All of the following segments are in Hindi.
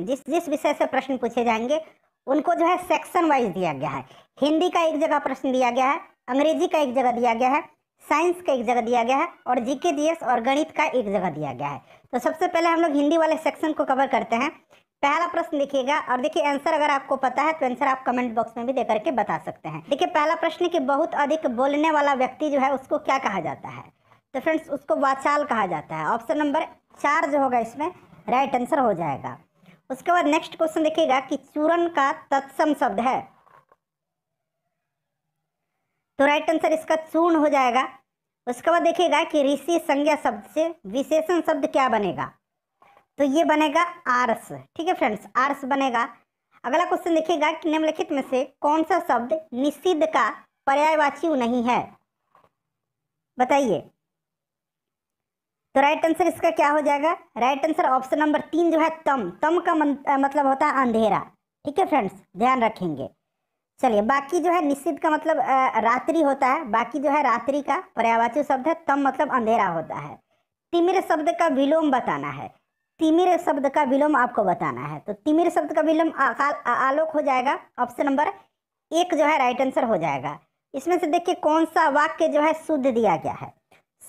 जिस जिस विषय से प्रश्न पूछे जाएंगे उनको जो है सेक्शन वाइज दिया गया है हिंदी का एक जगह प्रश्न दिया गया है अंग्रेजी का एक जगह दिया गया है साइंस का एक जगह दिया गया है और जीके जीएस और गणित का एक जगह दिया गया है तो सबसे पहले हम लोग हिंदी वाले सेक्शन को कवर करते हैं पहला प्रश्न देखिएगा और देखिए आंसर अगर आपको पता है तो आंसर आप कमेंट बॉक्स में भी दे करके बता सकते हैं देखिए पहला प्रश्न कि बहुत अधिक बोलने वाला व्यक्ति जो है उसको क्या कहा जाता है तो फ्रेंड्स उसको वाचाल कहा जाता है ऑप्शन नंबर चार जो होगा इसमें राइट आंसर हो जाएगा उसके बाद नेक्स्ट क्वेश्चन देखिएगा कि चूरन का तत्सम शब्द है तो राइट आंसर इसका चूर्ण हो जाएगा उसके बाद देखिएगा कि ऋषि संज्ञा शब्द से विशेषण शब्द क्या बनेगा तो ये बनेगा आरस ठीक है फ्रेंड्स आरस बनेगा अगला क्वेश्चन देखिएगा कि निम्नलिखित में से कौन सा शब्द निषिद्ध का पर्यायवाची नहीं है बताइए तो राइट आंसर इसका क्या हो जाएगा राइट आंसर ऑप्शन नंबर तीन जो है तम तम का मतलब होता है अंधेरा ठीक है फ्रेंड्स ध्यान रखेंगे चलिए बाकी जो है निश्चित का मतलब रात्रि होता है बाकी जो है रात्रि का पर्यावाची शब्द है तम मतलब अंधेरा होता है तिमिर शब्द का विलोम बताना है तिमिर शब्द का विलोम आपको बताना है तो तिमिर शब्द का विलोम आलोक हो जाएगा ऑप्शन नंबर एक जो है राइट आंसर हो जाएगा इसमें से देखिए कौन सा वाक्य जो है शुद्ध दिया गया है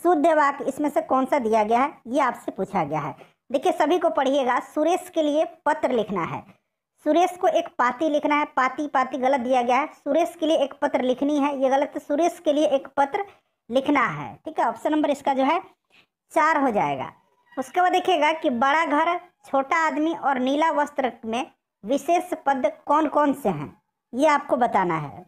शुद्ध वाक्य इसमें से कौन सा दिया गया है ये आपसे पूछा गया है देखिए सभी को पढ़िएगा सुरेश के लिए पत्र लिखना है सुरेश को एक पाती लिखना है पाती पाती गलत दिया गया है सुरेश के लिए एक पत्र लिखनी है ये गलत सुरेश के लिए एक पत्र लिखना है ठीक है ऑप्शन नंबर इसका जो है चार हो जाएगा उसके बाद देखिएगा कि बड़ा घर छोटा आदमी और नीला वस्त्र में विशेष पद कौन कौन से हैं ये आपको बताना है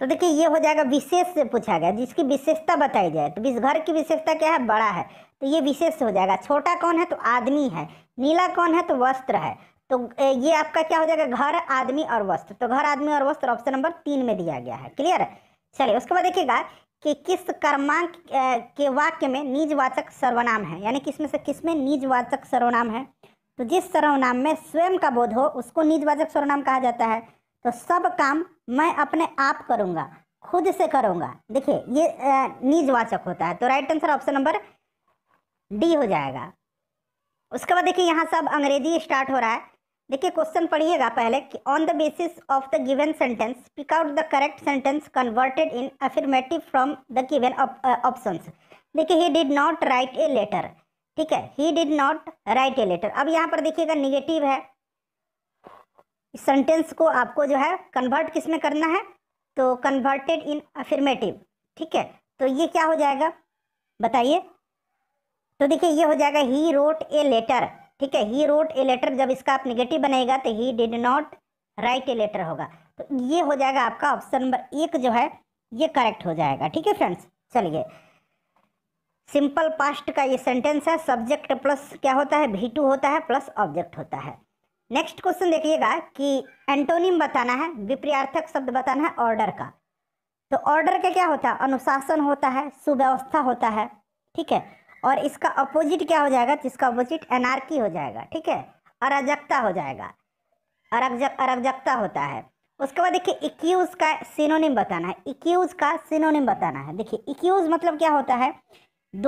तो देखिए ये हो जाएगा विशेष से पूछा गया जिसकी विशेषता बताई जाए तो घर की विशेषता क्या है बड़ा है तो ये विशेष हो जाएगा छोटा कौन है तो आदमी है नीला कौन है तो वस्त्र है तो ये आपका क्या हो जाएगा घर आदमी और वस्त्र तो घर आदमी और वस्त्र ऑप्शन नंबर तीन में दिया गया है क्लियर है चलिए उसके बाद देखिएगा कि किस कर्मांक के वाक्य में निजवाचक सर्वनाम है यानी किसमें से किस में निजवाचक सर्वनाम है तो जिस सर्वनाम में स्वयं का बोध हो उसको निजवाचक सर्वनाम कहा जाता है तो सब काम मैं अपने आप करूँगा खुद से करूँगा देखिए ये निजवाचक होता है तो right answer option number D हो जाएगा उसके बाद देखिए यहाँ सब अंग्रेजी स्टार्ट हो रहा है देखिए क्वेश्चन पढ़िएगा पहले कि on the basis of the given sentence pick out the correct sentence converted in affirmative from the given option देखिए he did not write a letter ठीक है he did not write a letter अब यहाँ पर देखिएगा निगेटिव है इस सेंटेंस को आपको जो है कन्वर्ट किस में करना है तो कन्वर्टेड इन अफर्मेटिव ठीक है तो ये क्या हो जाएगा बताइए तो देखिए ये हो जाएगा ही रोट ए लेटर ठीक है ही रोट ए लेटर जब इसका आप निगेटिव बनेगा तो he did not write a letter होगा तो ये हो जाएगा आपका ऑप्शन नंबर एक जो है ये करेक्ट हो जाएगा ठीक है फ्रेंड्स चलिए सिंपल पास्ट का ये सेंटेंस है सब्जेक्ट प्लस क्या होता है भी टू होता है प्लस ऑब्जेक्ट होता है नेक्स्ट क्वेश्चन देखिएगा कि एंटोनिम बताना है विपर्यार्थक शब्द बताना है ऑर्डर का तो ऑर्डर का क्या होता है अनुशासन होता है सुव्यवस्था होता है ठीक है और इसका अपोजिट क्या हो जाएगा जिसका अपोजिट एनार्की हो जाएगा ठीक है अराजकता हो जाएगा अरगजक अरगजकता होता है उसके बाद देखिए इक्यूज का सिनोनिम बताना है इक्यूज का सिनोनिम बताना है देखिए इक्यूज मतलब क्या होता है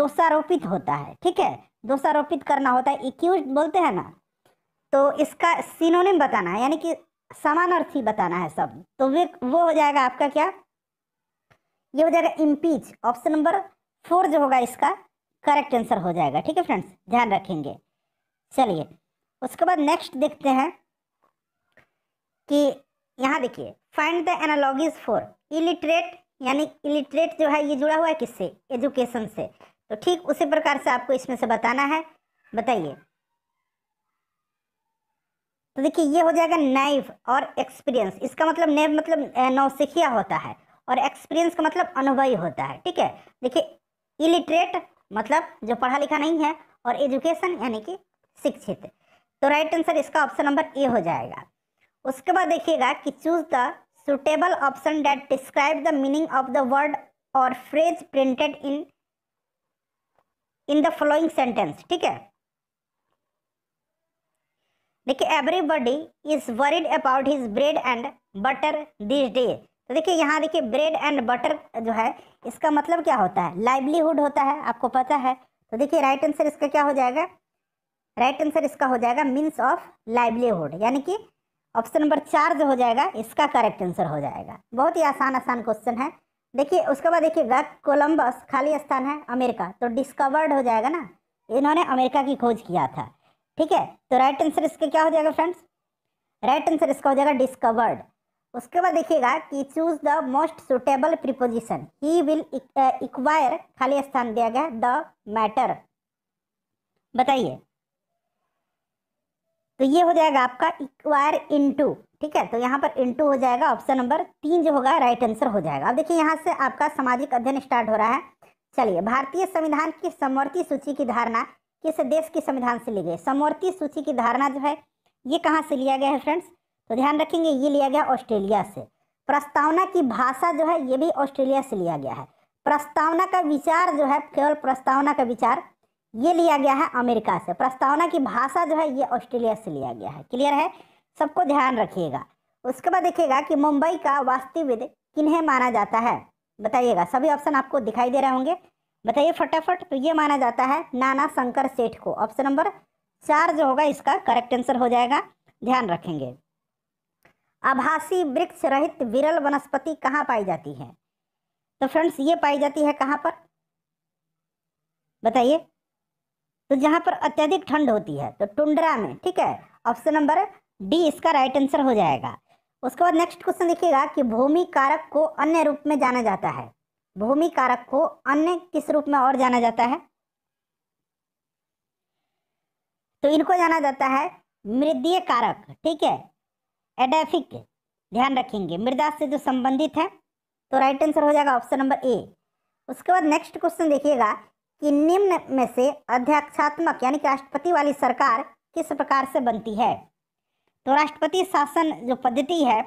दोषारोपित होता है ठीक है दोषारोपित करना होता है इक्यूज बोलते हैं ना तो इसका सिनोनिम बताना है यानी कि समानार्थी बताना है शब्द तो वे वो हो जाएगा आपका क्या ये हो जाएगा इम्पीच ऑप्शन नंबर फोर जो होगा इसका करेक्ट आंसर हो जाएगा ठीक है फ्रेंड्स ध्यान रखेंगे चलिए उसके बाद नेक्स्ट देखते हैं कि यहाँ देखिए find the analogies for illiterate यानी इलिटरेट जो है ये जुड़ा हुआ है किससे एजुकेशन से तो ठीक उसी प्रकार से आपको इसमें से बताना है बताइए तो देखिए ये हो जाएगा नाइव और एक्सपीरियंस इसका मतलब नेव मतलब नौसिखिया होता है और एक्सपीरियंस का मतलब अनुभवी होता है ठीक है देखिए इलिटरेट मतलब जो पढ़ा लिखा नहीं है और एजुकेशन यानी कि शिक्षित तो राइट आंसर इसका ऑप्शन नंबर ए हो जाएगा उसके बाद देखिएगा कि choose the suitable option that describe the meaning of the word और phrase printed in in the following sentence ठीक है देखिए everybody is worried about his bread and butter this day तो देखिए यहाँ देखिए ब्रेड एंड बटर जो है इसका मतलब क्या होता है लाइवलीहुड होता है आपको पता है तो देखिए राइट आंसर इसका क्या हो जाएगा राइट आंसर इसका हो जाएगा मीन्स ऑफ लाइवलीहुड यानी कि ऑप्शन नंबर चार जो हो जाएगा इसका करेक्ट आंसर हो जाएगा बहुत ही आसान आसान क्वेश्चन है देखिए उसके बाद देखिए कोलम्बस खाली स्थान है अमेरिका तो डिस्कवर्ड हो जाएगा ना इन्होंने अमेरिका की खोज किया था ठीक है तो राइट आंसर इसका क्या हो जाएगा फ्रेंड्स राइट आंसर इसका हो जाएगा डिस्कवर्ड उसके बाद देखिएगा कि choose the most suitable preposition he will inquire खाली स्थान दिया गया द मैटर बताइए तो ये हो जाएगा आपका इक्वायर इनटू ठीक है तो यहाँ पर इनटू हो जाएगा ऑप्शन नंबर तीन जो होगा राइट आंसर हो जाएगा अब देखिए यहाँ से आपका सामाजिक अध्ययन स्टार्ट हो रहा है चलिए भारतीय संविधान की समवर्ती सूची की धारणा किस देश के संविधान से ली गई समवर्ती सूची की धारणा जो है ये कहाँ से लिया गया है फ्रेंड्स तो ध्यान रखेंगे ये लिया गया ऑस्ट्रेलिया से प्रस्तावना की भाषा जो है ये भी ऑस्ट्रेलिया से लिया गया है प्रस्तावना का विचार जो है केवल प्रस्तावना का विचार ये लिया गया है अमेरिका से प्रस्तावना की भाषा जो है ये ऑस्ट्रेलिया से लिया गया है क्लियर है सबको ध्यान रखिएगा उसके बाद देखिएगा कि मुंबई का वास्तविद किन्हें माना जाता है बताइएगा सभी ऑप्शन आपको दिखाई दे रहे होंगे बताइए फटाफट तो ये माना जाता है नाना शंकर सेठ को ऑप्शन नंबर चार जो होगा इसका करेक्ट आंसर हो जाएगा ध्यान रखेंगे आभासी वृक्ष रहित विरल वनस्पति कहाँ पाई जाती है तो फ्रेंड्स ये पाई जाती है कहाँ पर बताइए तो जहाँ पर अत्यधिक ठंड होती है तो टुंडरा में ठीक है ऑप्शन नंबर डी इसका राइट आंसर हो जाएगा उसके बाद नेक्स्ट क्वेश्चन देखिएगा कि भूमि कारक को अन्य रूप में जाना जाता है भूमि कारक को अन्य किस रूप में और जाना जाता है तो इनको जाना जाता है मृदीय कारक ठीक है एडेफिक ध्यान रखेंगे मृदा से जो संबंधित है तो राइट आंसर हो जाएगा ऑप्शन नंबर ए उसके बाद नेक्स्ट क्वेश्चन देखिएगा कि निम्न में से अध्यक्षात्मक यानी कि राष्ट्रपति वाली सरकार किस प्रकार से बनती है तो राष्ट्रपति शासन जो पद्धति है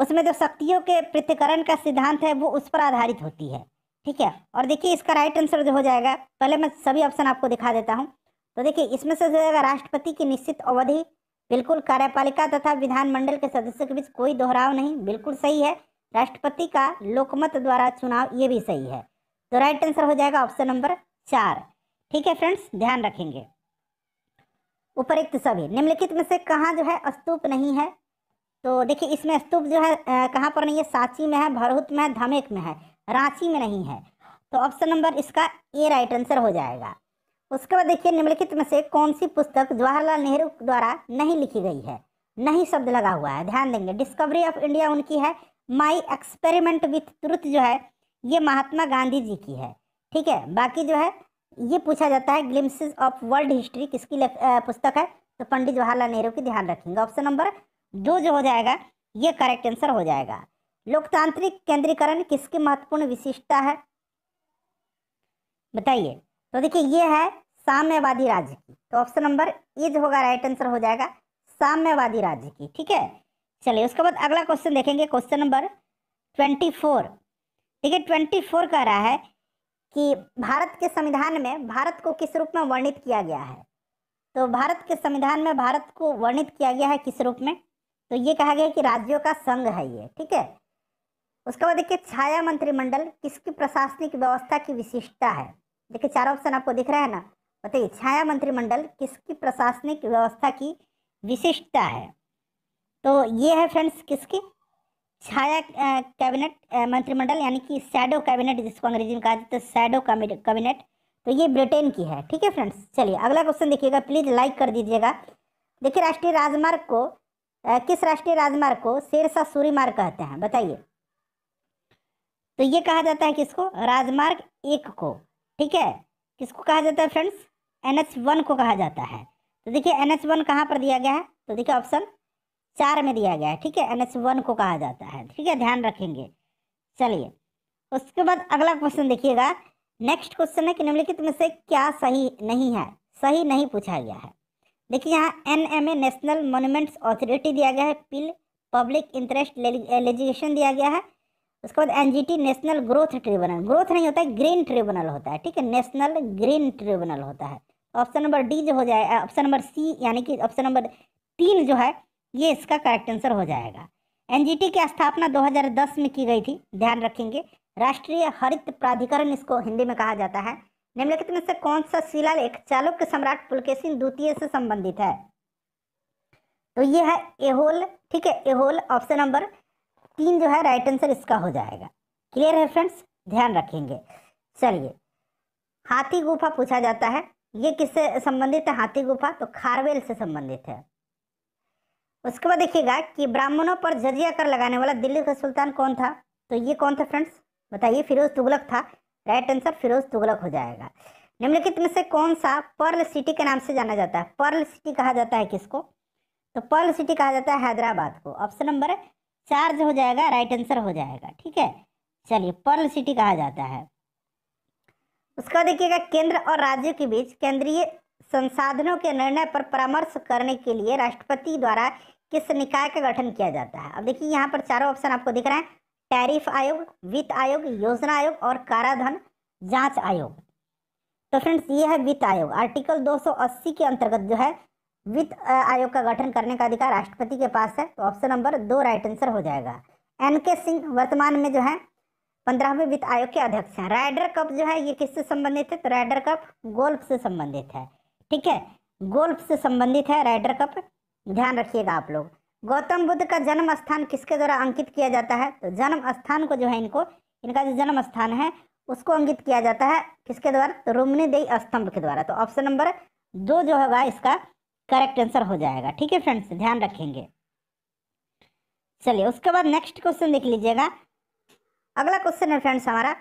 उसमें जो शक्तियों के पृथ्वीकरण का सिद्धांत है वो उस पर आधारित होती है ठीक है और देखिए इसका राइट आंसर जो हो जाएगा पहले मैं सभी ऑप्शन आपको दिखा देता हूँ तो देखिए इसमें से हो जाएगा राष्ट्रपति की निश्चित अवधि बिल्कुल कार्यपालिका तथा विधानमंडल के सदस्यों के बीच कोई दोहराव नहीं बिल्कुल सही है राष्ट्रपति का लोकमत द्वारा चुनाव ये भी सही है तो राइट आंसर हो जाएगा ऑप्शन नंबर चार ठीक है फ्रेंड्स ध्यान रखेंगे उपरोक्त सभी निम्नलिखित में से कहाँ जो है स्तूप नहीं है तो देखिए इसमें स्तूप जो है कहाँ पर नहीं है सांची में है भरहुत में है धमेक में है रांची में नहीं है तो ऑप्शन नंबर इसका ए राइट आंसर हो जाएगा उसके बाद देखिए निम्नलिखित में से कौन सी पुस्तक जवाहरलाल नेहरू द्वारा नहीं लिखी गई है नहीं शब्द लगा हुआ है ध्यान देंगे डिस्कवरी ऑफ इंडिया उनकी है माई एक्सपेरिमेंट विथ ट्रुथ जो है ये महात्मा गांधी जी की है ठीक है बाकी जो है ये पूछा जाता है ग्लिम्सिस ऑफ वर्ल्ड हिस्ट्री किसकी पुस्तक है तो पंडित जवाहरलाल नेहरू की ध्यान रखेंगे ऑप्शन नंबर दो जो हो जाएगा ये करेक्ट आंसर हो जाएगा लोकतांत्रिक केंद्रीकरण किसकी महत्वपूर्ण विशिष्टता है बताइए तो देखिए ये है साम्यवादी राज्य की तो ऑप्शन नंबर ए जो होगा राइट आंसर हो जाएगा साम्यवादी राज्य की ठीक है चलिए उसके बाद अगला क्वेश्चन देखेंगे क्वेश्चन नंबर ट्वेंटी फोर ठीक है ट्वेंटी फोर कह रहा है कि भारत के संविधान में भारत को किस रूप में वर्णित किया गया है तो भारत के संविधान में भारत को वर्णित किया गया है किस रूप में तो ये कहा गया कि राज्यों का संघ है ये ठीक है उसके बाद देखिए छाया मंत्रिमंडल किसकी प्रशासनिक व्यवस्था की विशिष्टता है देखिए चार ऑप्शन आपको दिख रहा है ना बताइए छाया मंत्रिमंडल किसकी प्रशासनिक व्यवस्था की विशिष्टता है तो ये है फ्रेंड्स किसकी छाया कैबिनेट मंत्रिमंडल यानी कि सैडो कैबिनेट जिसको अंग्रेजी में कहा जाता है सैडो कैबिनेट तो ये ब्रिटेन की है ठीक है फ्रेंड्स चलिए अगला क्वेश्चन देखिएगा प्लीज़ लाइक कर दीजिएगा देखिए राष्ट्रीय राजमार्ग को किस राष्ट्रीय राजमार्ग को शेरशाह सूरी मार्ग कहते हैं बताइए तो ये कहा जाता है किसको राजमार्ग एक को ठीक है किसको कहा जाता है फ्रेंड्स एन एच वन को कहा जाता है तो देखिए एन एच वन कहाँ पर दिया गया है तो देखिए ऑप्शन चार में दिया गया है ठीक है एन एच वन को कहा जाता है ठीक है ध्यान रखेंगे चलिए उसके बाद अगला क्वेश्चन देखिएगा नेक्स्ट क्वेश्चन है कि निम्नलिखित में से क्या सही नहीं है सही नहीं पूछा गया है देखिए यहाँ N M A national monuments authority दिया गया है पिल पब्लिक इंटरेस्ट लेजिगेशन दिया गया है उसके बाद T national growth tribunal growth नहीं होता है ग्रीन ट्रिब्यूनल होता है ठीक है नेशनल ग्रीन ट्रिब्यूनल होता है ऑप्शन नंबर डी जो हो जाएगा ऑप्शन नंबर सी यानी कि ऑप्शन नंबर तीन जो है ये इसका करेक्ट आंसर हो जाएगा टी की स्थापना 2010 में की गई थी ध्यान रखेंगे राष्ट्रीय हरित प्राधिकरण इसको हिंदी में कहा जाता है निम्नलिखित में से कौन सा शिलालेख चालुक्य सम्राट पुलकेशिन द्वितीय से संबंधित है तो ये है एहोल ठीक है एहोल ऑप्शन नंबर तीन जो है राइट आंसर इसका हो जाएगा क्लियर है फ्रेंड्स ध्यान रखेंगे चलिए हाथी गुफा पूछा जाता है ये किससे संबंधित है हाथी गुफा तो खारवेल से संबंधित है उसके बाद देखिएगा कि ब्राह्मणों पर जजिया कर लगाने वाला दिल्ली का सुल्तान कौन था तो ये कौन था फ्रेंड्स बताइए फिरोज तुगलक था राइट आंसर फिरोज तुगलक हो जाएगा निम्नलिखित में से कौन सा पर्ल सिटी के नाम से जाना जाता है पर्ल सिटी कहा जाता है किसको तो पर्ल सिटी कहा जाता है हैदराबाद को ऑप्शन नंबर चार जो हो जाएगा राइट आंसर हो जाएगा ठीक है चलिए पर्ल सिटी कहा जाता है उसका देखिएगा केंद्र और राज्यों के बीच केंद्रीय संसाधनों के निर्णय पर परामर्श करने के लिए राष्ट्रपति द्वारा किस निकाय का गठन किया जाता है अब देखिए यहाँ पर चारों ऑप्शन आपको दिख रहे हैं टैरिफ आयोग वित्त आयोग योजना आयोग और काराधन जांच आयोग तो फ्रेंड्स ये है वित्त आयोग आर्टिकल 280 के अंतर्गत जो है वित्त आयोग का गठन करने का अधिकार राष्ट्रपति के पास है तो ऑप्शन नंबर दो राइट आंसर हो जाएगा एन के सिंह वर्तमान में जो है पंद्रहवें वित्त आयोग के अध्यक्ष हैं राइडर कप जो है ये किससे संबंधित है तो राइडर कप गोल्फ से संबंधित है ठीक है गोल्फ से संबंधित है राइडर कप ध्यान रखिएगा आप लोग गौतम बुद्ध का जन्म स्थान किसके द्वारा अंकित किया जाता है तो जन्म स्थान को जो है इनको इनका जो जन्म स्थान है उसको अंकित किया जाता है किसके द्वारा तो रोमनी देई स्तंभ के द्वारा तो ऑप्शन नंबर दो जो होगा इसका करेक्ट आंसर हो जाएगा ठीक है फ्रेंड्स ध्यान रखेंगे चलिए उसके बाद नेक्स्ट क्वेश्चन देख लीजिएगा अगला क्वेश्चन है फ्रेंड्स हमारा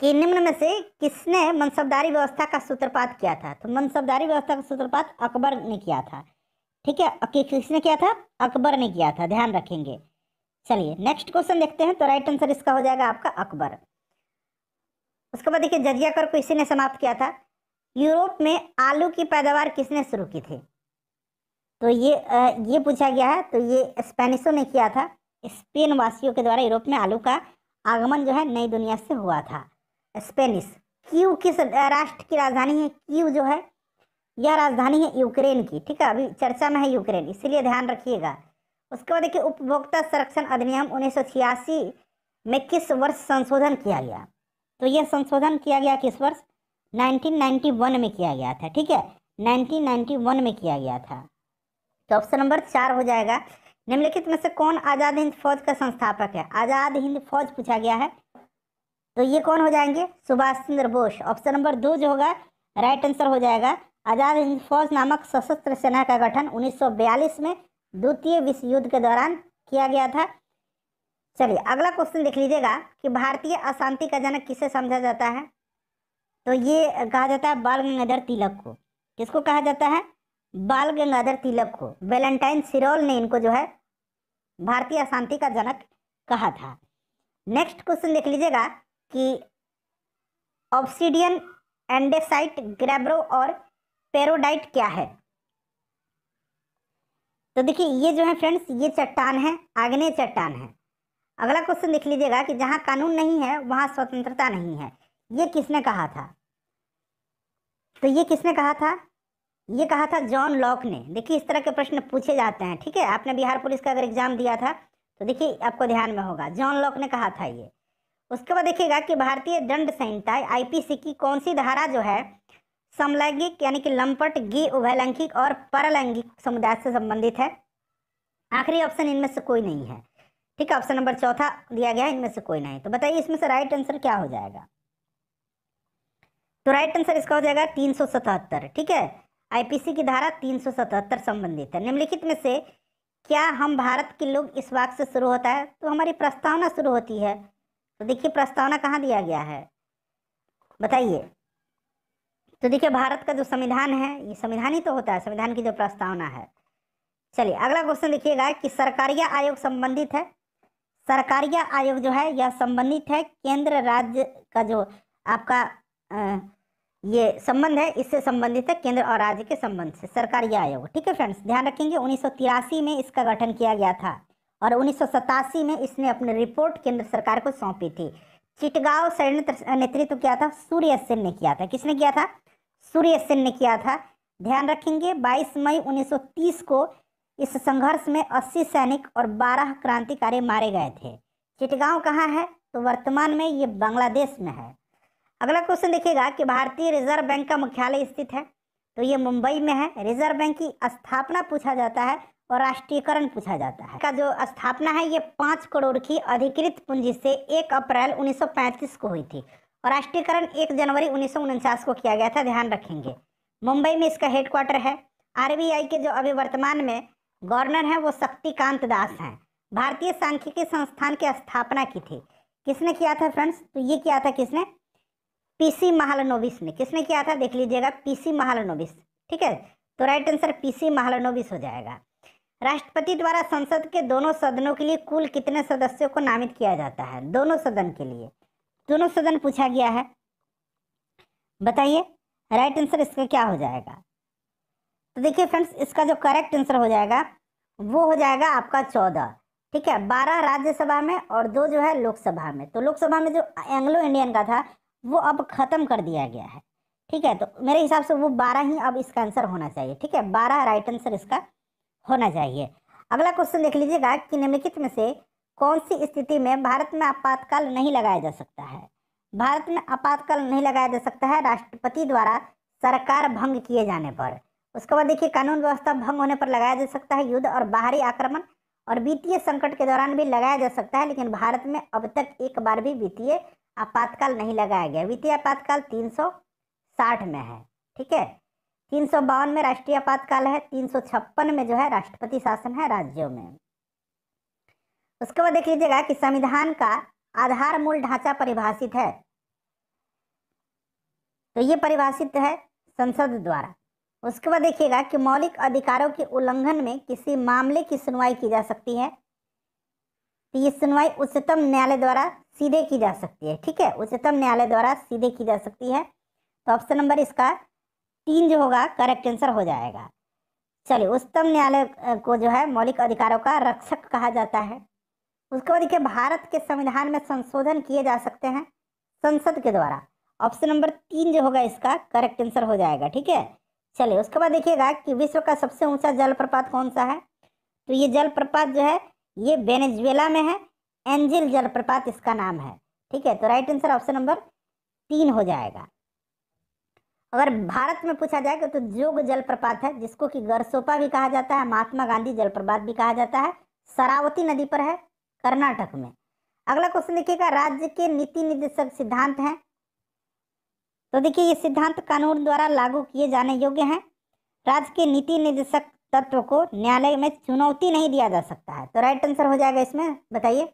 कि निम्न में से किसने मनसबदारी व्यवस्था का सूत्रपात किया था तो मनसबदारी व्यवस्था का सूत्रपात अकबर ने किया था ठीक है कि, किसने किया था अकबर ने किया था ध्यान रखेंगे चलिए नेक्स्ट क्वेश्चन देखते हैं तो राइट आंसर इसका हो जाएगा आपका अकबर उसके बाद देखिए जजिया कर को इसी ने समाप्त किया था यूरोप में आलू की पैदावार किसने शुरू की थी तो ये ये पूछा गया है तो ये स्पेनिशों ने किया था स्पेन वासियों के द्वारा यूरोप में आलू का आगमन जो है नई दुनिया से हुआ था स्पेनिश क्यू किस राष्ट्र की राजधानी है क्यू जो है यह राजधानी है यूक्रेन की ठीक है अभी चर्चा में है यूक्रेन इसीलिए ध्यान रखिएगा उसके बाद देखिए उपभोक्ता संरक्षण अधिनियम उन्नीस में किस वर्ष संशोधन किया गया तो यह संशोधन किया गया किस वर्ष 1991 में किया गया था ठीक है 1991 में किया गया था तो ऑप्शन नंबर चार हो जाएगा निम्नलिखित में से कौन आज़ाद हिंद फौज का संस्थापक है आज़ाद हिंद फौज पूछा गया है तो ये कौन हो जाएंगे सुभाष चंद्र बोस ऑप्शन नंबर दो जो होगा राइट आंसर हो जाएगा आज़ाद हिंद फौज नामक सशस्त्र सेना का गठन 1942 में द्वितीय विश्व युद्ध के दौरान किया गया था चलिए अगला क्वेश्चन देख लीजिएगा कि भारतीय अशांति का जनक किसे समझा जाता है तो ये कहा जाता है बाल गंगाधर तिलक को किसको कहा जाता है बाल गंगाधर तिलक को वेलेंटाइन सिरोल ने इनको जो है भारतीय अशांति का जनक कहा था नेक्स्ट क्वेश्चन देख लीजिएगा कि ऑप्सीडियन एंडेसाइट ग्रेब्रो और पेरोडाइट क्या है तो देखिए ये जो है फ्रेंड्स ये चट्टान है आग्नेय चट्टान है अगला क्वेश्चन लिख लीजिएगा कि जहां कानून नहीं है वहां स्वतंत्रता नहीं है ये किसने कहा था तो ये किसने कहा था ये कहा था जॉन लॉक ने देखिए इस तरह के प्रश्न पूछे जाते हैं ठीक है आपने बिहार पुलिस का अगर एग्जाम दिया था तो देखिए आपको ध्यान में होगा जॉन लॉक ने कहा था ये उसके बाद देखिएगा कि भारतीय दंड संहिता आईपीसी की कौन सी धारा जो है समलैंगिक यानी कि लंपट गी उभयलैंगिक और परलैंगिक समुदाय से संबंधित है आखिरी ऑप्शन इनमें से कोई नहीं है ठीक है ऑप्शन नंबर चौथा दिया गया है इनमें से कोई नहीं तो बताइए इसमें से राइट आंसर क्या हो जाएगा तो राइट आंसर इसका हो जाएगा तीन ठीक है आईपीसी की धारा तीन संबंधित है निम्नलिखित में से क्या हम भारत के लोग इस वाक से शुरू होता है तो हमारी प्रस्तावना शुरू होती है तो देखिए प्रस्तावना कहाँ दिया गया है बताइए तो देखिए भारत का जो संविधान है ये संविधान ही तो होता है संविधान की जो प्रस्तावना है चलिए अगला क्वेश्चन देखिएगा कि सरकारिया आयोग संबंधित है सरकारिया आयोग जो है यह संबंधित है केंद्र राज्य का जो आपका आ, ये संबंध है इससे संबंधित है केंद्र और राज्य के संबंध से सरकारिया आयोग ठीक है फ्रेंड्स ध्यान रखेंगे उन्नीस में इसका गठन किया गया था और उन्नीस में इसने अपनी रिपोर्ट केंद्र सरकार को सौंपी थी चिटगांव षडयंत्र नेतृत्व किया था सूर्य सेन ने किया था किसने किया था सूर्य सेन ने किया था ध्यान रखेंगे 22 मई 1930 को इस संघर्ष में 80 सैनिक और 12 क्रांतिकारी मारे गए थे चिटगांव कहाँ है तो वर्तमान में ये बांग्लादेश में है अगला क्वेश्चन देखिएगा कि भारतीय रिजर्व बैंक का मुख्यालय स्थित है तो ये मुंबई में है रिजर्व बैंक की स्थापना पूछा जाता है और राष्ट्रीयकरण पूछा जाता है का जो स्थापना है ये पाँच करोड़ की अधिकृत पूंजी से एक अप्रैल 1935 को हुई थी और राष्ट्रीयकरण एक जनवरी उन्नीस को किया गया था ध्यान रखेंगे मुंबई में इसका हेडक्वार्टर है आरबीआई के जो अभी वर्तमान में गवर्नर हैं वो शक्तिकांत दास हैं भारतीय सांख्यिकी संस्थान की स्थापना की थी किसने किया था फ्रेंड्स तो ये किया था किसने पीसी महालनोबिस ने किसने किया था देख लीजिएगा पीसी महालनोबिस ठीक है तो राइट आंसर पीसी महालनोबिस हो जाएगा राष्ट्रपति द्वारा संसद के दोनों सदनों के लिए कुल कितने सदस्यों को नामित किया जाता है दोनों सदन के लिए दोनों सदन पूछा गया है बताइए राइट आंसर इसका क्या हो जाएगा तो देखिए फ्रेंड्स इसका जो करेक्ट आंसर हो जाएगा वो हो जाएगा आपका चौदह ठीक है बारह राज्यसभा में और दो जो है लोकसभा में तो लोकसभा में जो एंग्लो इंडियन का था वो अब ख़त्म कर दिया गया है ठीक है तो मेरे हिसाब से वो बारह ही अब इसका आंसर होना चाहिए ठीक है बारह राइट आंसर इसका होना चाहिए अगला क्वेश्चन देख लीजिएगा कि निम्नलिखित में से कौन सी स्थिति में भारत में आपातकाल नहीं लगाया जा सकता है भारत में आपातकाल नहीं लगाया जा सकता है राष्ट्रपति द्वारा सरकार भंग किए जाने पर उसके बाद देखिए कानून व्यवस्था भंग होने पर लगाया जा सकता है युद्ध और बाहरी आक्रमण और वित्तीय संकट के दौरान भी लगाया जा सकता है लेकिन भारत में अब तक एक बार भी वित्तीय आपातकाल नहीं लगाया गया वित्तीय आपातकाल 360 में है ठीक है तीन में राष्ट्रीय आपातकाल है तीन में जो है राष्ट्रपति शासन है राज्यों में उसके बाद देख लीजिएगा कि संविधान का आधार मूल ढांचा परिभाषित है तो ये परिभाषित है संसद द्वारा उसके बाद देखिएगा कि मौलिक अधिकारों के उल्लंघन में किसी मामले की सुनवाई की जा सकती है तो ये सुनवाई उच्चतम न्यायालय द्वारा सीधे की जा सकती है ठीक है उच्चतम न्यायालय द्वारा सीधे की जा सकती है तो ऑप्शन नंबर इसका तीन जो होगा करेक्ट आंसर हो जाएगा चलिए उच्चतम न्यायालय को जो है मौलिक अधिकारों का रक्षक कहा जाता है उसके बाद देखिए भारत के संविधान में संशोधन किए जा सकते हैं संसद के द्वारा ऑप्शन नंबर तीन जो होगा इसका करेक्ट आंसर हो जाएगा ठीक है चलिए उसके बाद देखिएगा कि विश्व का सबसे ऊंचा जलप्रपात कौन सा है तो ये जलप्रपात जो है ये वेनेजुएला में है एंजिल जलप्रपात इसका नाम है ठीक है तो राइट आंसर ऑप्शन नंबर तीन हो जाएगा अगर भारत में पूछा जाएगा तो जोग जलप्रपात है जिसको कि गरसोपा भी कहा जाता है महात्मा गांधी जलप्रपात भी कहा जाता है सरावती नदी पर है कर्नाटक में अगला क्वेश्चन देखिएगा राज्य के नीति निर्देशक सिद्धांत हैं तो देखिए ये सिद्धांत कानून द्वारा लागू किए जाने योग्य हैं राज्य के नीति निर्देशक तत्व को न्यायालय में चुनौती नहीं दिया जा सकता है तो राइट आंसर हो जाएगा इसमें बताइए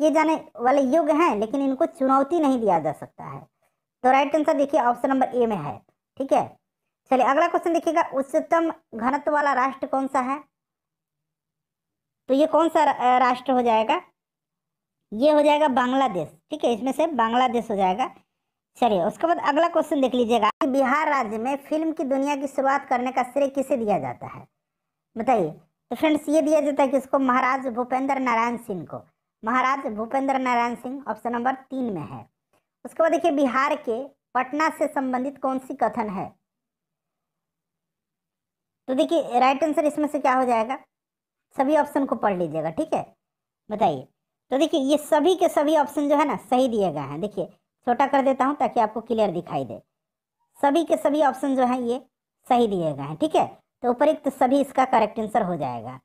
ये जाने वाले योग्य हैं लेकिन इनको चुनौती नहीं दिया जा सकता है तो राइट आंसर देखिए ऑप्शन नंबर ए में है ठीक है चलिए अगला क्वेश्चन देखिएगा उच्चतम घनत्व वाला राष्ट्र कौन सा है तो ये कौन सा राष्ट्र हो जाएगा ये हो जाएगा बांग्लादेश ठीक है इसमें से बांग्लादेश हो जाएगा चलिए उसके बाद अगला क्वेश्चन देख लीजिएगा बिहार राज्य में फिल्म की दुनिया की शुरुआत करने का श्रेय किसे दिया जाता है बताइए तो फ्रेंड्स ये दिया जाता है किसको महाराज भूपेंद्र नारायण सिंह को महाराज भूपेंद्र नारायण सिंह ऑप्शन नंबर तीन में है उसके बाद देखिए बिहार के पटना से संबंधित कौन सी कथन है तो देखिए राइट आंसर इसमें से क्या हो जाएगा सभी ऑप्शन को पढ़ लीजिएगा ठीक है बताइए तो देखिए ये सभी के सभी ऑप्शन जो है ना सही दिए गए हैं देखिए छोटा कर देता हूँ ताकि आपको क्लियर दिखाई दे सभी के सभी ऑप्शन जो हैं ये सही दिए गए हैं ठीक है तो उपरुक्त तो सभी इसका करेक्ट आंसर हो जाएगा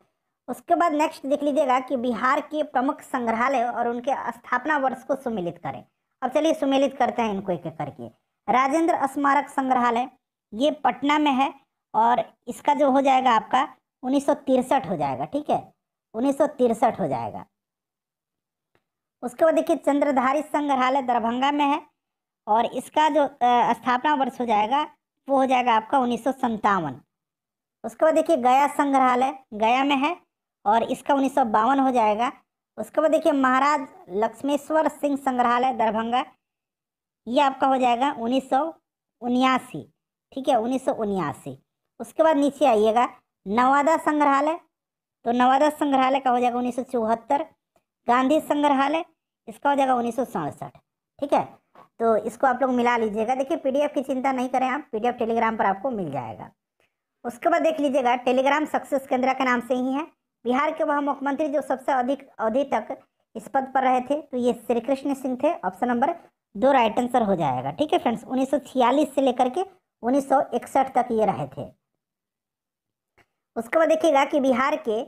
उसके बाद नेक्स्ट देख लीजिएगा कि बिहार के प्रमुख संग्रहालय और उनके स्थापना वर्ष को सुमिलित करें अब चलिए सुमिलित करते हैं इनको एक एक करके राजेंद्र स्मारक संग्रहालय ये पटना में है और इसका जो हो जाएगा आपका उन्नीस हो जाएगा ठीक है उन्नीस हो जाएगा उसके बाद देखिए चंद्रधारी संग्रहालय दरभंगा में है और इसका जो स्थापना वर्ष हो जाएगा वो हो जाएगा आपका उन्नीस उसके बाद देखिए गया संग्रहालय गया में है और इसका उन्नीस हो जाएगा उसके बाद देखिए महाराज लक्ष्मेश्वर सिंह संग्रहालय दरभंगा ये आपका हो जाएगा उन्नीस ठीक है उन्नीस उसके बाद नीचे आइएगा नवादा संग्रहालय तो नवादा संग्रहालय का हो जाएगा उन्नीस सौ चौहत्तर गांधी संग्रहालय इसका हो जाएगा उन्नीस सौ सड़सठ ठीक है तो इसको आप लोग मिला लीजिएगा देखिए पीडीएफ की चिंता नहीं करें आप पीडीएफ टेलीग्राम पर आपको मिल जाएगा उसके बाद देख लीजिएगा टेलीग्राम सक्सेस केंद्र के नाम से ही है बिहार के वह मुख्यमंत्री जो सबसे अधिक अवधि तक इस पद पर रहे थे तो ये श्री कृष्ण सिंह थे ऑप्शन नंबर दो राइट आंसर हो जाएगा ठीक है फ्रेंड्स उन्नीस से लेकर के उन्नीस तक ये रहे थे उसके बाद देखिएगा कि बिहार के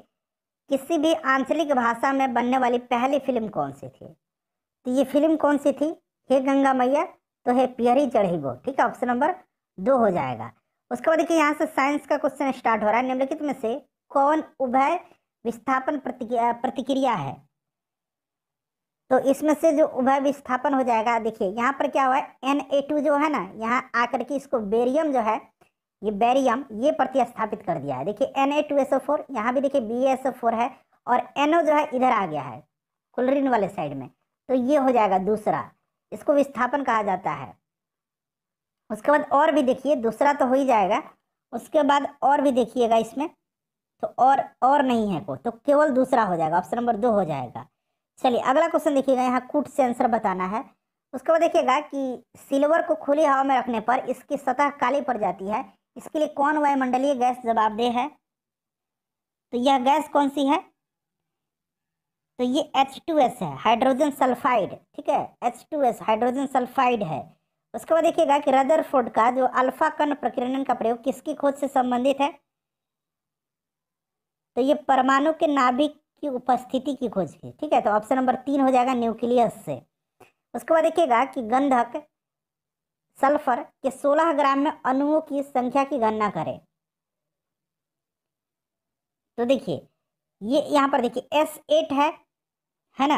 किसी भी आंचलिक भाषा में बनने वाली पहली फिल्म कौन सी थी तो ये फिल्म कौन सी थी हे गंगा मैया तो है पियरी चढ़ी वो ठीक है ऑप्शन नंबर दो हो जाएगा उसके बाद देखिए यहाँ से साइंस का क्वेश्चन स्टार्ट हो रहा है निम्नलिखित में से कौन उभय विस्थापन प्रतिक्रिया है तो इसमें से जो उभय विस्थापन हो जाएगा देखिए यहाँ पर क्या हुआ है एन ए टू जो है ना यहाँ आकर के इसको बेरियम जो है ये बैरियम ये प्रतिस्थापित कर दिया है देखिए N A two S O four यहाँ भी देखिए बी एस ओ फोर है और एन ओ जो है इधर आ गया है क्लोरीन वाले साइड में तो ये हो जाएगा दूसरा इसको विस्थापन कहा जाता है उसके बाद और भी देखिए दूसरा तो हो ही जाएगा उसके बाद और भी देखिएगा इसमें तो और और नहीं है को तो केवल दूसरा हो जाएगा ऑप्शन नंबर दो हो जाएगा चलिए अगला क्वेश्चन देखिएगा यहाँ कूट से आंसर बताना है उसके बाद देखिएगा कि सिल्वर को खुली हवा में रखने पर इसकी सतह काली पड़ जाती है इसके लिए कौन वायुमंडलीय गैस जवाबदेह है तो यह गैस कौन सी है तो ये H2S है हाइड्रोजन सल्फाइड ठीक है H2S हाइड्रोजन सल्फाइड है उसके बाद देखिएगा कि रदरफोर्ड का जो अल्फा कण प्रकीर्णन का प्रयोग किसकी खोज से संबंधित है तो ये परमाणु के नाभिक की उपस्थिति की खोज की ठीक है तो ऑप्शन नंबर तीन हो जाएगा न्यूक्लियस से उसके बाद देखिएगा कि गंधक सल्फर के 16 ग्राम में अणुओं की संख्या की गणना करें तो देखिए ये यहाँ पर देखिए एस एट है है ना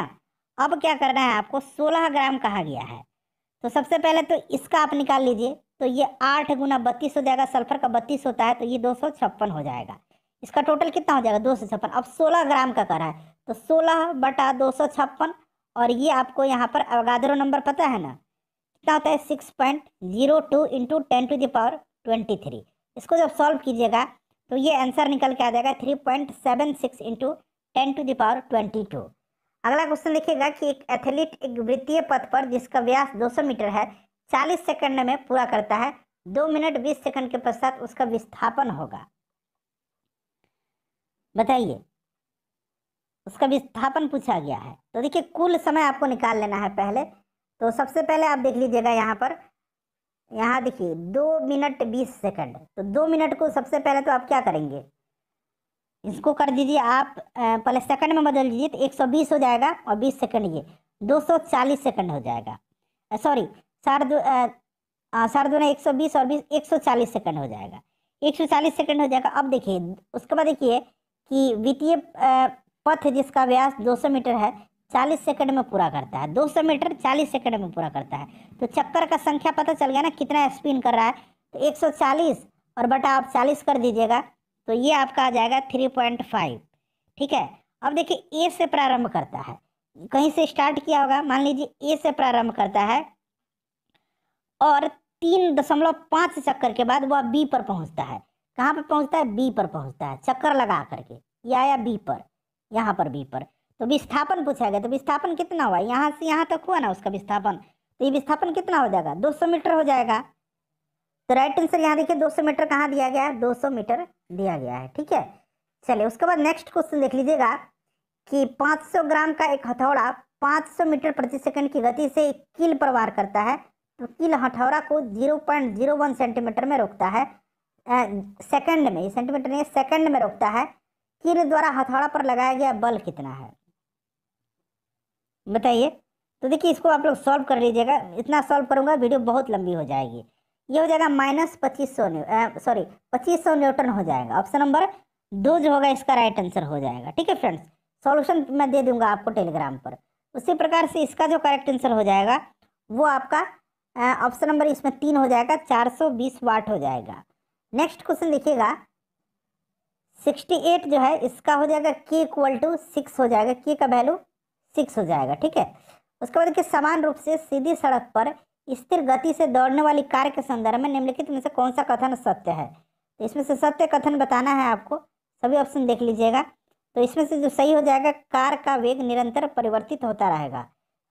अब क्या करना है आपको 16 ग्राम कहा गया है तो सबसे पहले तो इसका आप निकाल लीजिए तो ये आठ गुना बत्तीस हो जाएगा सल्फर का बत्तीस होता है तो ये दो सौ छप्पन हो जाएगा इसका टोटल कितना हो जाएगा दो सौ छप्पन अब सोलह ग्राम का करा है तो सोलह बटा दो सौ छप्पन और ये आपको यहाँ पर अवगाधरो नंबर पता है ना कितना आता है six point zero two into ten to the power twenty three इसको जब सॉल्व कीजिएगा तो ये आंसर निकल के आ जाएगा three point seven six into ten to the power twenty two अगला क्वेश्चन देखिएगा कि एक एथलीट एक वृत्तीय पथ पर जिसका व्यास 200 मीटर है चालीस सेकंड में पूरा करता है दो मिनट बीस सेकंड के पश्चात उसका विस्थापन होगा बताइए उसका विस्थापन पूछा गया है तो देखिए कुल समय आपको निकाल लेना है पहले तो सबसे पहले आप देख लीजिएगा यहाँ पर यहाँ देखिए दो मिनट बीस सेकंड तो दो मिनट को सबसे पहले तो आप क्या करेंगे इसको कर दीजिए आप पहले सेकंड में बदल दीजिए तो 120 हो जाएगा और 20 सेकंड ये 240 सेकंड हो जाएगा सॉरी सार दो सार दो एक और बीस एक सेकंड हो जाएगा 140 सेकंड हो जाएगा अब देखिए उसके बाद देखिए कि वित्तीय पथ जिसका व्यास 200 मीटर है 40 सेकंड में पूरा करता है 200 मीटर 40 सेकंड में पूरा करता है तो चक्कर का संख्या पता चल गया ना कितना स्पिन कर रहा है तो 140 और बटा आप 40 कर दीजिएगा तो ये आपका आ जाएगा 3.5 ठीक है अब देखिए ए से प्रारंभ करता है कहीं से स्टार्ट किया होगा मान लीजिए ए से प्रारंभ करता है और तीन दशमलव पाँच चक्कर के बाद वह बी पर पहुँचता है कहाँ पर पहुँचता है बी पर पहुँचता है चक्कर लगा करके ये आया बी पर यहाँ पर बी पर तो विस्थापन पूछा गया तो विस्थापन कितना हुआ यहाँ से यहाँ तक हुआ ना उसका विस्थापन तो ये विस्थापन कितना हो जाएगा 200 मीटर हो जाएगा तो राइट आंसर यहाँ देखिए 200 मीटर कहाँ दिया गया है 200 मीटर दिया गया है ठीक है चलिए उसके बाद नेक्स्ट क्वेश्चन देख लीजिएगा कि 500 ग्राम का एक हथौड़ा 500 मीटर प्रति सेकंड की गति से कील पर वार करता है तो कील हथौड़ा को वन सेंटीमीटर में रोकता है सेकंड में सेंटीमीटर नहीं सेकंड में रोकता है कील द्वारा हथौड़ा पर लगाया गया बल कितना है बताइए तो देखिए इसको आप लोग सॉल्व कर लीजिएगा इतना सॉल्व करूँगा वीडियो बहुत लंबी हो जाएगी ये हो जाएगा माइनस पच्चीस सौ सॉरी पच्चीस सौ न्यूटन हो जाएगा ऑप्शन नंबर दो जो होगा इसका राइट आंसर हो जाएगा ठीक है फ्रेंड्स सॉल्यूशन मैं दे दूंगा आपको टेलीग्राम पर उसी प्रकार से इसका जो करेक्ट आंसर हो जाएगा वो आपका ऑप्शन नंबर इसमें तीन हो जाएगा चार सौ बीस वाट हो जाएगा नेक्स्ट क्वेश्चन देखिएगा एट जो है इसका हो जाएगा के इक्वल टू सिक्स हो जाएगा के का वैल्यू सिक्स हो जाएगा ठीक है उसके बाद देखिए समान रूप से सीधी सड़क पर स्थिर गति से दौड़ने वाली कार के संदर्भ में निम्नलिखित में से कौन सा कथन सत्य है तो इसमें से सत्य कथन बताना है आपको सभी ऑप्शन देख लीजिएगा तो इसमें से जो सही हो जाएगा कार का वेग निरंतर परिवर्तित होता रहेगा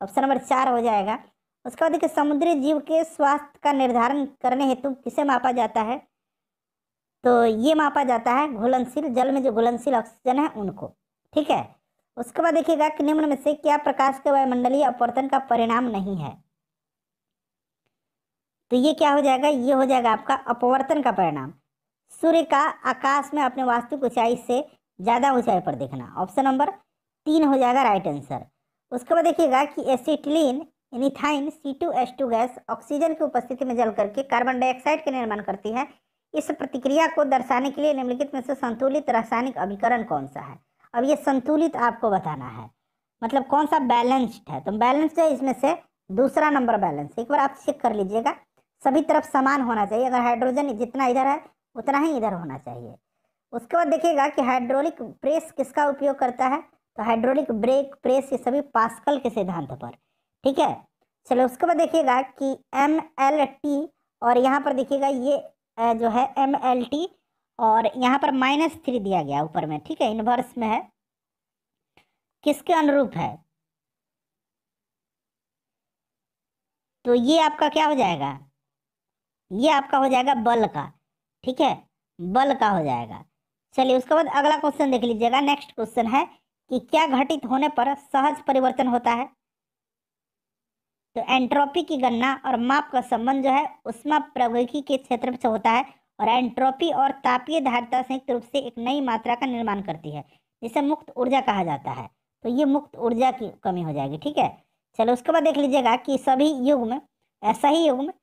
ऑप्शन नंबर चार हो जाएगा उसके बाद देखिए समुद्री जीव के स्वास्थ्य का निर्धारण करने हेतु किसे मापा जाता है तो ये मापा जाता है घुलनशील जल में जो घुलनशील ऑक्सीजन है उनको ठीक है उसके बाद देखिएगा कि निम्न में से क्या प्रकाश के वायुमंडलीय अपवर्तन का परिणाम नहीं है तो ये क्या हो जाएगा ये हो जाएगा आपका अपवर्तन का परिणाम सूर्य का आकाश में अपने वास्तविक ऊंचाई से ज़्यादा ऊंचाई पर देखना ऑप्शन नंबर तीन हो जाएगा राइट आंसर उसके बाद देखिएगा कि एसिटिलीन इनिथाइन C two S two gas oxygen की उपस्थिति में जल करके कार्बन डाइऑक्साइड के निर्माण करती है इस प्रतिक्रिया को दर्शाने के लिए निम्नलिखित में से संतुलित रासायनिक अभिकरण कौन सा है अब ये संतुलित आपको बताना है मतलब कौन सा बैलेंस्ड है तो बैलेंस्ड है इसमें से दूसरा नंबर बैलेंस एक बार आप चेक कर लीजिएगा सभी तरफ समान होना चाहिए अगर हाइड्रोजन जितना इधर है उतना ही इधर होना चाहिए उसके बाद देखिएगा कि हाइड्रोलिक प्रेस किसका उपयोग करता है तो हाइड्रोलिक ब्रेक प्रेस ये सभी पास्कल के सिद्धांत पर ठीक है चलो उसके बाद देखिएगा कि एम एल टी और यहाँ पर देखिएगा ये जो है एम एल टी और यहाँ पर माइनस थ्री दिया गया ऊपर में ठीक है इनवर्स में है किसके अनुरूप है तो ये आपका क्या हो जाएगा ये आपका हो जाएगा बल का ठीक है बल का हो जाएगा चलिए उसके बाद अगला क्वेश्चन देख लीजिएगा नेक्स्ट क्वेश्चन है कि क्या घटित होने पर सहज परिवर्तन होता है तो एंट्रोपी की गणना और माप का संबंध जो है उसमें प्रौद्योगिकी के क्षेत्र से होता है और एंट्रोपी और तापीय धारिता संयुक्त रूप से एक नई मात्रा का निर्माण करती है जिसे मुक्त ऊर्जा कहा जाता है तो ये मुक्त ऊर्जा की कमी हो जाएगी ठीक है चलो उसके बाद देख लीजिएगा कि सभी युग में ऐसा ही युग में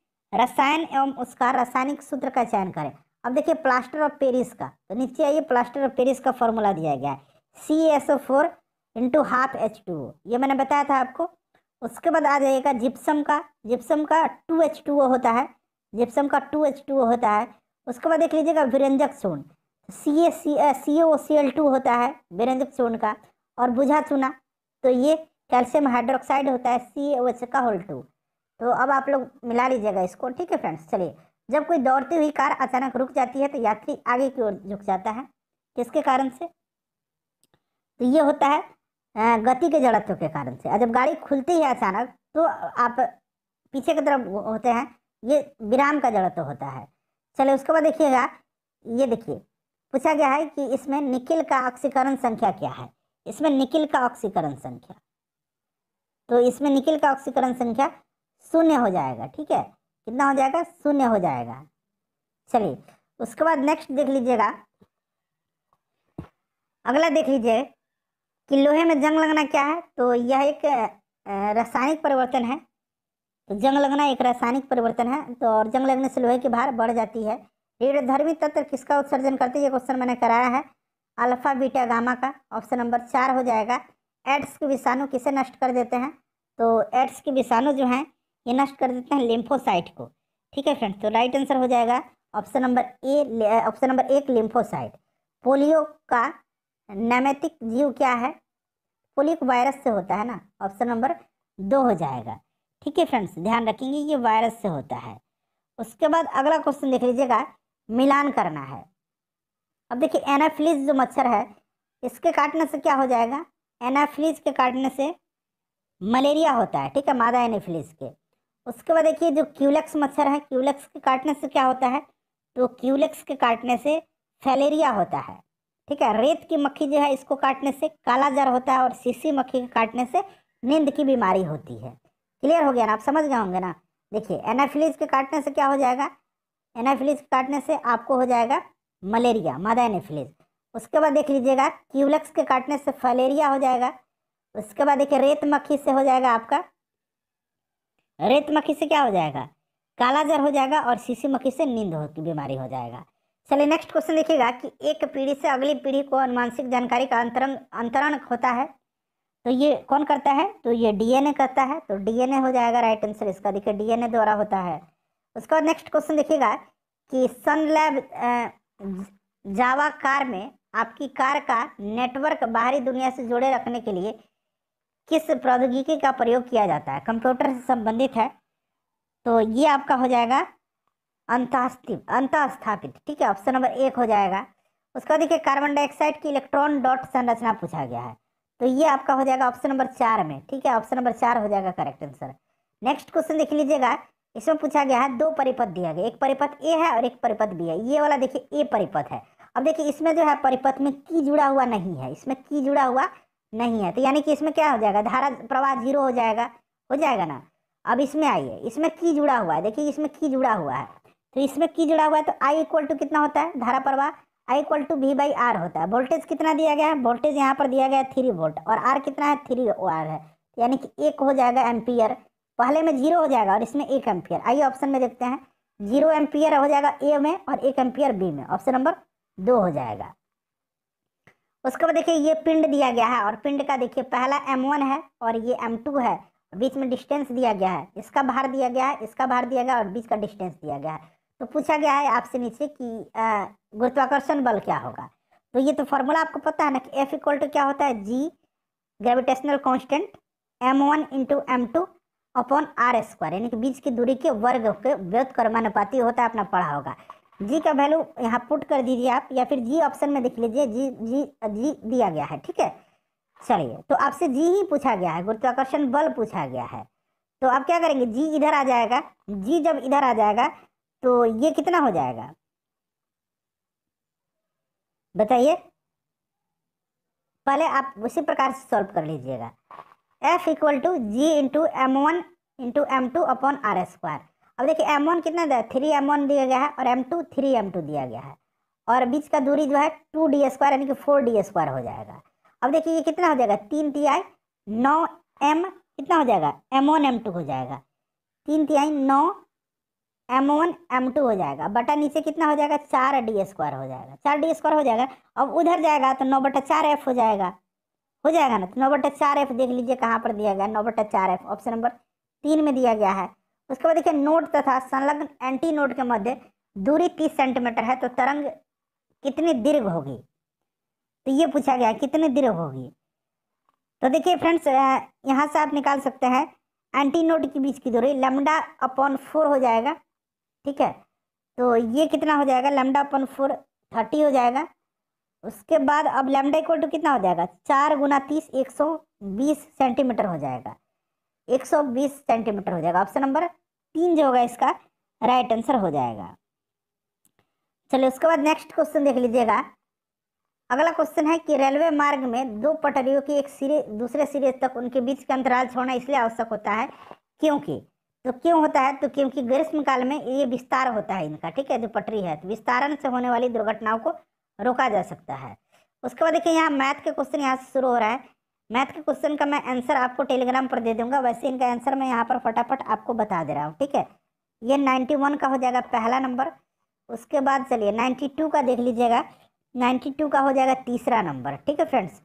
रसायन एवं उसका रासायनिक सूत्र का चयन करें अब देखिए प्लास्टर ऑफ पेरिस का तो नीचे आइए प्लास्टर ऑफ पेरिस का फॉर्मूला दिया गया है C S O four into half H two O ये मैंने बताया था आपको उसके बाद आ जाएगा जिप्सम का जिप्सम का टू एच टू ओ होता है जिप्सम का टू एच टू ओ होता है उसके बाद देख लीजिएगा विरंजक सोन सी ए सी सी ओ सी एल टू होता है विरंजक सोन का और बुझा चूना तो ये कैल्शियम हाइड्रोक्साइड होता है सी ओ एच का होल टू तो अब आप लोग मिला लीजिएगा इसको ठीक है फ्रेंड्स चलिए जब कोई दौड़ती हुई कार अचानक रुक जाती है तो यात्री आगे की ओर झुक जाता है किसके कारण से तो ये होता है गति के जड़त्व के कारण से जब गाड़ी खुलती है अचानक तो आप पीछे की तरफ होते हैं ये विराम का जड़त्व होता है चलिए उसके बाद देखिएगा ये देखिए पूछा गया है कि इसमें निकिल का ऑक्सीकरण संख्या क्या है इसमें निकिल का ऑक्सीकरण संख्या तो इसमें निकिल का ऑक्सीकरण संख्या शून्य हो जाएगा ठीक है कितना हो जाएगा शून्य हो जाएगा चलिए उसके बाद नेक्स्ट देख लीजिएगा अगला देख लीजिए कि लोहे में जंग लगना क्या है तो यह एक रासायनिक परिवर्तन है जंग लगना एक रासायनिक परिवर्तन है तो और जंग लगने से लोहे की भार बढ़ जाती है धर्मी तत्व किसका उत्सर्जन करते हैं ये क्वेश्चन मैंने कराया है अल्फा बीटा गामा का ऑप्शन नंबर चार हो जाएगा एड्स के विषाणु किसे नष्ट कर देते हैं तो एड्स के विषाणु जो हैं ये नष्ट कर देते हैं लिम्फोसाइट को ठीक है फ्रेंड्स तो राइट आंसर हो जाएगा option number A option number एक लिम्फोसाइट पोलियो का नैमैतिक जीव क्या है पोलिक वायरस से होता है ना ऑप्शन नंबर दो हो जाएगा ठीक है फ्रेंड्स ध्यान रखेंगे ये वायरस से होता है उसके बाद अगला क्वेश्चन देख लीजिएगा मिलान करना है अब देखिए एनाफ्लिज जो मच्छर है इसके काटने से क्या हो जाएगा एनाफ्लिज के काटने से मलेरिया होता है ठीक है मादा एनाफिलीज के उसके बाद देखिए जो क्यूलेक्स मच्छर है क्यूलेक्स के काटने से क्या होता है तो क्यूलेक्स के काटने से फैलेरिया होता है ठीक है रेत की मक्खी जो है इसको काटने से काला जर होता है और सीसी मक्खी के काटने से नींद की बीमारी होती है क्लियर हो गया ना आप समझ गए होंगे ना देखिए एनाफिलीज के काटने से क्या हो जाएगा एनाफिलीज के काटने से आपको हो जाएगा मलेरिया मादा एनाफिलीज उसके बाद देख लीजिएगा क्यूलक्स के काटने से फलेरिया हो जाएगा उसके बाद देखिए रेत मक्खी से हो जाएगा आपका रेत मक्खी से क्या हो जाएगा कालाजर हो जाएगा और सीसी मक्खी से नींद की बीमारी हो जाएगा चलिए नेक्स्ट क्वेश्चन देखिएगा कि एक पीढ़ी से अगली पीढ़ी को अनुमानसिक जानकारी का अंतरंग अंतरण होता है तो ये कौन करता है तो ये डीएनए करता है तो डीएनए हो जाएगा राइट आंसर इसका देखिए डीएनए द्वारा होता है उसके बाद नेक्स्ट क्वेश्चन देखिएगा कि सन लैब जावा कार में आपकी कार का नेटवर्क बाहरी दुनिया से जुड़े रखने के लिए किस प्रौद्योगिकी का प्रयोग किया जाता है कंप्यूटर से संबंधित है तो ये आपका हो जाएगा अंतस्थापित अंतस्थापित ठीक है ऑप्शन नंबर एक हो जाएगा उसका देखिए कार्बन डाइऑक्साइड की इलेक्ट्रॉन डॉट संरचना पूछा गया है तो ये आपका हो जाएगा ऑप्शन नंबर चार में ठीक है ऑप्शन नंबर चार हो जाएगा करेक्ट आंसर नेक्स्ट क्वेश्चन देख लीजिएगा इसमें पूछा गया है दो परिपथ दिया गया एक परिपथ ए है और एक परिपथ बी है ये वाला देखिए ए परिपथ है अब देखिए इसमें जो है परिपथ में की जुड़ा हुआ नहीं है इसमें की जुड़ा हुआ नहीं है तो यानी कि इसमें क्या हो जाएगा धारा प्रवाह जीरो हो जाएगा हो जाएगा ना अब इसमें आइए इसमें की जुड़ा हुआ है देखिए इसमें की जुड़ा हुआ है तो इसमें की जुड़ा हुआ है तो आई इक्वल टू कितना होता है धारा प्रवाह I equal to V by R होता है वोल्टेज कितना दिया गया है वोल्टेज यहाँ पर दिया गया है थ्री वोल्ट और आर कितना है थ्री आर है यानी कि एक हो जाएगा एम्पियर पहले में जीरो हो जाएगा और इसमें एक एम्पियर आइए ऑप्शन में देखते हैं जीरो एम्पियर हो जाएगा ए में और एक एम्पियर बी में ऑप्शन नंबर दो हो जाएगा उसके बाद देखिए ये पिंड दिया गया है और पिंड का देखिए पहला एम वन है और ये एम टू है बीच में डिस्टेंस दिया गया है इसका भार दिया गया है इसका भार दिया गया और बीच का डिस्टेंस दिया गया है तो पूछा गया है आपसे नीचे कि गुरुत्वाकर्षण बल क्या होगा तो ये तो फार्मूला आपको पता है ना कि एफ इक्वल टू क्या होता है G gravitational constant M one into M two upon R square यानी कि बीच की दूरी के वर्ग के व्यक्त कर्मानुपाती होता है अपना पढ़ा होगा जी का वैल्यू यहाँ पुट कर दीजिए आप या फिर जी ऑप्शन में देख लीजिए जी जी जी दिया गया है ठीक है चलिए तो आपसे जी ही पूछा गया है गुरुत्वाकर्षण बल पूछा गया है तो आप क्या करेंगे जी इधर आ जाएगा जी जब इधर आ जाएगा तो ये कितना हो जाएगा बताइए पहले आप उसी प्रकार से सॉल्व कर लीजिएगा F equal to G into M one into M two upon R square अब देखिए एम वन कितना दिया थ्री एम वन दिया गया है और M two three M two दिया गया है और बीच का दूरी जो है टू डी स्क्वायर यानी कि फोर डी स्क्वायर हो जाएगा अब देखिए ये कितना हो जाएगा तीन टी आई नौ एम कितना हो जाएगा एम वन एम टू हो जाएगा तीन टी आई नौ एम वन एम टू हो जाएगा बटा नीचे कितना हो जाएगा चार डी स्क्वायर हो जाएगा चार डी स्क्वायर हो जाएगा अब उधर जाएगा तो नौ बटा चार एफ हो जाएगा हो जाएगा ना तो नौ बटा चार एफ देख लीजिए कहाँ पर दिया गया नौ बटा चार एफ ऑप्शन नंबर तीन में दिया गया है उसके बाद देखिए नोट तथा संलग्न एंटी नोट के मध्य दूरी तीस सेंटीमीटर है तो तरंग कितनी दीर्घ होगी तो ये पूछा गया कितनी दीर्घ होगी तो देखिए फ्रेंड्स यहाँ से आप निकाल सकते हैं एंटी नोट के बीच की दूरी लेमडा अपॉन फोर हो जाएगा ठीक है तो ये कितना हो जाएगा लेमडा अपन फोर थर्टी हो जाएगा उसके बाद अब लेमडा इक्वल टू कितना हो जाएगा चार गुना तीस एक सौ बीस सेंटीमीटर हो जाएगा एक सौ बीस सेंटीमीटर हो जाएगा ऑप्शन नंबर तीन जो होगा इसका राइट आंसर हो जाएगा चलिए उसके बाद नेक्स्ट क्वेश्चन देख लीजिएगा अगला क्वेश्चन है कि रेलवे मार्ग में दो पटरियों की एक सिरे दूसरे सिरे तक उनके बीच का अंतराल छोड़ना इसलिए आवश्यक होता है क्योंकि तो क्यों होता है तो क्योंकि ग्रीष्म काल में ये विस्तार होता है इनका ठीक है जो पटरी है तो विस्तारण से होने वाली दुर्घटनाओं को रोका जा सकता है उसके बाद देखिए यहाँ मैथ के क्वेश्चन यहाँ से शुरू हो रहा है मैथ के क्वेश्चन का मैं आंसर आपको टेलीग्राम पर दे दूंगा वैसे इनका आंसर मैं यहाँ पर फटाफट आपको बता दे रहा हूँ ठीक है ये नाइन्टी वन का हो जाएगा पहला नंबर उसके बाद चलिए नाइन्टी टू का देख लीजिएगा नाइन्टी टू का हो जाएगा तीसरा नंबर ठीक है फ्रेंड्स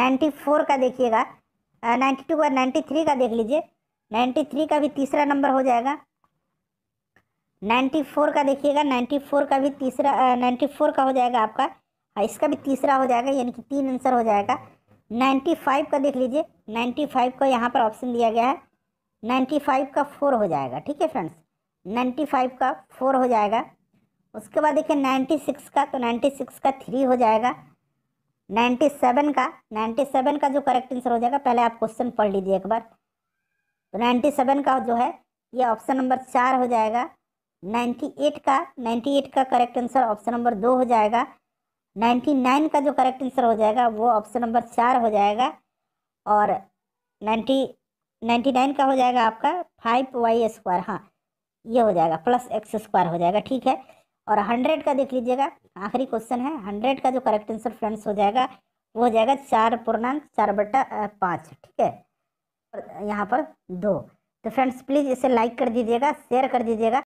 नाइन्टी फोर का देखिएगा नाइन्टी टू का नाइन्टी थ्री का देख लीजिए नाइन्टी थ्री का भी तीसरा नंबर हो जाएगा नाइन्टी फोर का देखिएगा नाइन्टी फोर का भी तीसरा नाइन्टी फोर का हो जाएगा आपका हाँ, इसका भी तीसरा हो जाएगा यानी कि तीन आंसर हो जाएगा नाइन्टी फाइव का देख लीजिए नाइन्टी फाइव का यहाँ पर ऑप्शन दिया गया है नाइन्टी फाइव का फोर हो जाएगा ठीक है फ्रेंड्स नाइन्टी फाइव का फोर हो जाएगा उसके बाद देखिए नाइन्टी सिक्स का तो नाइन्टी सिक्स का थ्री हो जाएगा नाइन्टी सेवन का नाइन्टी सेवन का जो करेक्ट आंसर हो जाएगा पहले आप क्वेश्चन पढ़ लीजिए एक बार तो नाइन्टी सेवन का जो है ये ऑप्शन नंबर चार हो जाएगा नाइन्टी एट का नाइन्टी एट का करेक्ट आंसर ऑप्शन नंबर दो हो जाएगा नाइन्टी नाइन का जो करेक्ट आंसर हो जाएगा वो ऑप्शन नंबर चार हो जाएगा और नाइन्टी नाइन्टी नाइन का हो जाएगा आपका फाइव वाई स्क्वायर हाँ ये हो जाएगा प्लस एक्स स्क्वायर हो जाएगा ठीक है और हंड्रेड का देख लीजिएगा आखिरी क्वेश्चन है हंड्रेड का जो करेक्ट आंसर फ्रेंड्स हो जाएगा वो हो जाएगा चार पूर्णांक चार बट्टा पाँच ठीक है यहाँ पर दो तो फ्रेंड्स प्लीज़ इसे लाइक कर दीजिएगा शेयर कर दीजिएगा